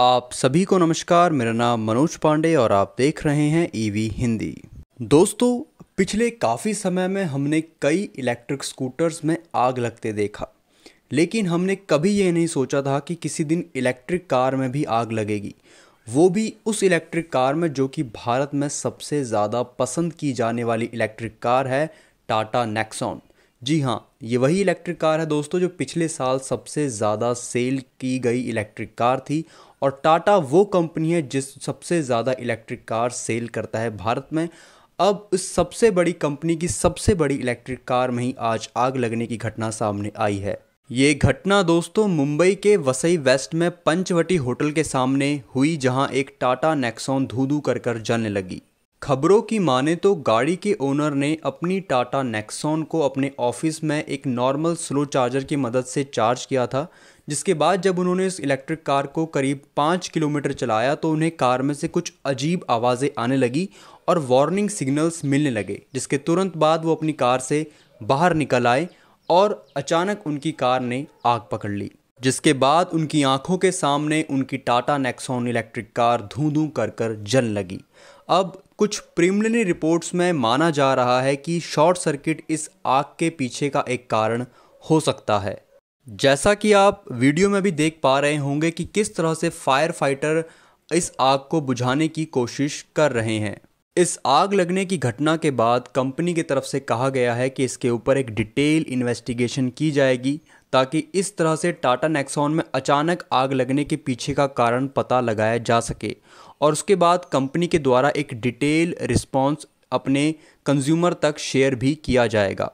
आप सभी को नमस्कार मेरा नाम मनोज पांडे और आप देख रहे हैं ईवी e हिंदी दोस्तों पिछले काफ़ी समय में हमने कई इलेक्ट्रिक स्कूटर्स में आग लगते देखा लेकिन हमने कभी ये नहीं सोचा था कि किसी दिन इलेक्ट्रिक कार में भी आग लगेगी वो भी उस इलेक्ट्रिक कार में जो कि भारत में सबसे ज़्यादा पसंद की जाने वाली इलेक्ट्रिक कार है टाटा नेक्सॉन जी हाँ ये वही इलेक्ट्रिक कार है दोस्तों जो पिछले साल सबसे ज़्यादा सेल की गई इलेक्ट्रिक कार थी और टाटा वो कंपनी है जिस सबसे ज़्यादा इलेक्ट्रिक कार सेल करता है भारत में अब इस सबसे बड़ी कंपनी की सबसे बड़ी इलेक्ट्रिक कार में ही आज आग लगने की घटना सामने आई है ये घटना दोस्तों मुंबई के वसई वेस्ट में पंचवटी होटल के सामने हुई जहां एक टाटा नेक्सॉन धू धू कर कर जलने लगी खबरों की माने तो गाड़ी के ओनर ने अपनी टाटा नेक्सॉन को अपने ऑफिस में एक नॉर्मल स्लो चार्जर की मदद से चार्ज किया था जिसके बाद जब उन्होंने इस इलेक्ट्रिक कार को करीब पाँच किलोमीटर चलाया तो उन्हें कार में से कुछ अजीब आवाज़ें आने लगी और वार्निंग सिग्नल्स मिलने लगे जिसके तुरंत बाद वो अपनी कार से बाहर निकल आए और अचानक उनकी कार ने आग पकड़ ली जिसके बाद उनकी आंखों के सामने उनकी टाटा नेक्सॉन इलेक्ट्रिक कार धूं धूं कर कर जल लगी अब कुछ प्रिलिमिनरी रिपोर्ट्स में माना जा रहा है कि शॉर्ट सर्किट इस आग के पीछे का एक कारण हो सकता है जैसा कि आप वीडियो में भी देख पा रहे होंगे कि किस तरह से फायर फाइटर इस आग को बुझाने की कोशिश कर रहे हैं इस आग लगने की घटना के बाद कंपनी की तरफ से कहा गया है कि इसके ऊपर एक डिटेल इन्वेस्टिगेशन की जाएगी ताकि इस तरह से टाटा नेक्सॉन में अचानक आग लगने के पीछे का कारण पता लगाया जा सके और उसके बाद कंपनी के द्वारा एक डिटेल रिस्पॉन्स अपने कंज्यूमर तक शेयर भी किया जाएगा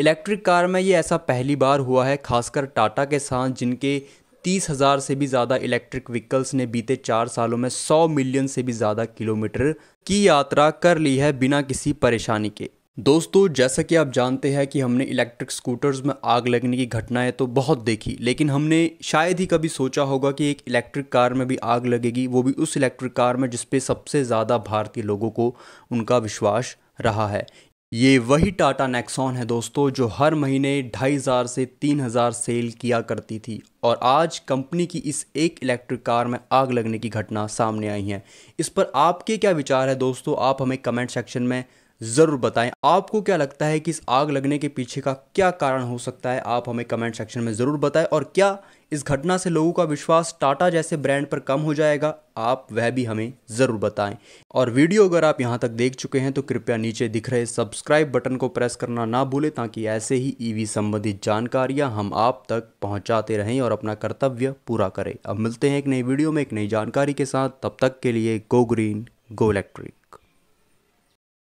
इलेक्ट्रिक कार में ये ऐसा पहली बार हुआ है खासकर टाटा के साथ जिनके तीस हज़ार से भी ज़्यादा इलेक्ट्रिक व्हीकल्स ने बीते चार सालों में सौ मिलियन से भी ज़्यादा किलोमीटर की यात्रा कर ली है बिना किसी परेशानी के दोस्तों जैसा कि आप जानते हैं कि हमने इलेक्ट्रिक स्कूटर्स में आग लगने की घटनाएं तो बहुत देखी लेकिन हमने शायद ही कभी सोचा होगा कि एक इलेक्ट्रिक कार में भी आग लगेगी वो भी उस इलेक्ट्रिक कार में जिसपे सबसे ज़्यादा भारतीय लोगों को उनका विश्वास रहा है ये वही टाटा नेक्सॉन है दोस्तों जो हर महीने ढाई हज़ार से तीन हज़ार सेल किया करती थी और आज कंपनी की इस एक इलेक्ट्रिक कार में आग लगने की घटना सामने आई है इस पर आपके क्या विचार है दोस्तों आप हमें कमेंट सेक्शन में ज़रूर बताएं आपको क्या लगता है कि इस आग लगने के पीछे का क्या कारण हो सकता है आप हमें कमेंट सेक्शन में ज़रूर बताएं और क्या इस घटना से लोगों का विश्वास टाटा जैसे ब्रांड पर कम हो जाएगा आप वह भी हमें ज़रूर बताएं और वीडियो अगर आप यहां तक देख चुके हैं तो कृपया नीचे दिख रहे सब्सक्राइब बटन को प्रेस करना ना भूलें ताकि ऐसे ही ईवी संबंधित जानकारियाँ हम आप तक पहुँचाते रहें और अपना कर्तव्य पूरा करें अब मिलते हैं एक नई वीडियो में एक नई जानकारी के साथ तब तक के लिए गो ग्रीन गो इलेक्ट्रिक